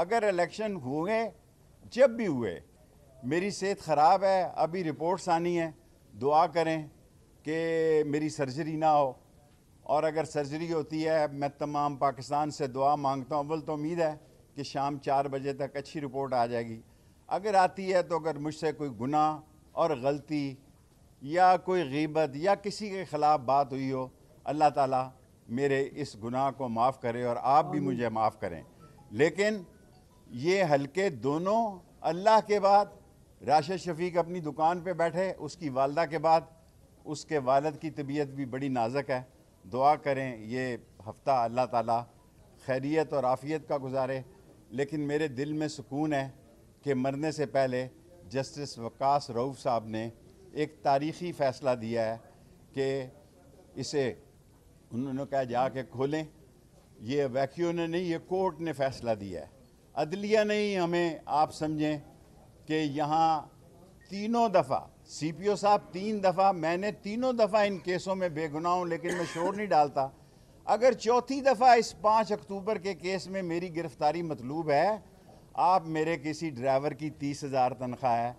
अगर इलेक्शन हुए जब भी हुए मेरी सेहत ख़राब है अभी रिपोर्ट्स आनी है दुआ करें कि मेरी सर्जरी ना हो और अगर सर्जरी होती है मैं तमाम पाकिस्तान से दुआ मांगता हूँ अव्वल तो उम्मीद है कि शाम चार बजे तक अच्छी रिपोर्ट आ जाएगी अगर आती है तो अगर मुझसे कोई गुनाह और गलती या कोई गीबत या किसी के ख़िलाफ़ बात हुई हो अल्लाह ताला मेरे इस गुनाह को माफ़ करे और आप भी मुझे माफ़ करें लेकिन ये हलके दोनों अल्लाह के बाद राशिद शफीक अपनी दुकान पे बैठे उसकी वालदा के बाद उसके वालद की तबीयत भी बड़ी नाजुक है दुआ करें ये हफ़्ता अल्लाह ताला खैरियत और आफ़ियत का गुजारे लेकिन मेरे दिल में सुकून है कि मरने से पहले जस्टिस वकास रऊफ़ साहब ने एक तारीख़ी फ़ैसला दिया है कि इसे उन्होंने कहा जा के खोलें ये वैक्यू ने नहीं ये कोर्ट ने फ़ैसला दिया है अदलिया नहीं हमें आप समझें कि यहाँ तीनों दफ़ा सीपीओ साहब तीन दफ़ा मैंने तीनों दफ़ा इन केसों में बेगुनाह हूँ लेकिन मैं शोर नहीं डालता अगर चौथी दफ़ा इस पाँच अक्टूबर के केस में मेरी गिरफ्तारी मतलूब है आप मेरे किसी ड्राइवर की तीस हज़ार तनख्वाह है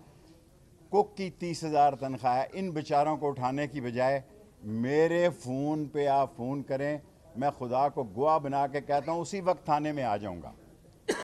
कुक की तीस हज़ार तनख्वाह है इन बेचारों को उठाने की बजाय मेरे फ़ोन पे आप फ़ोन करें मैं खुदा को गुआ बना के कहता हूँ उसी वक्त थाने में आ जाऊँगा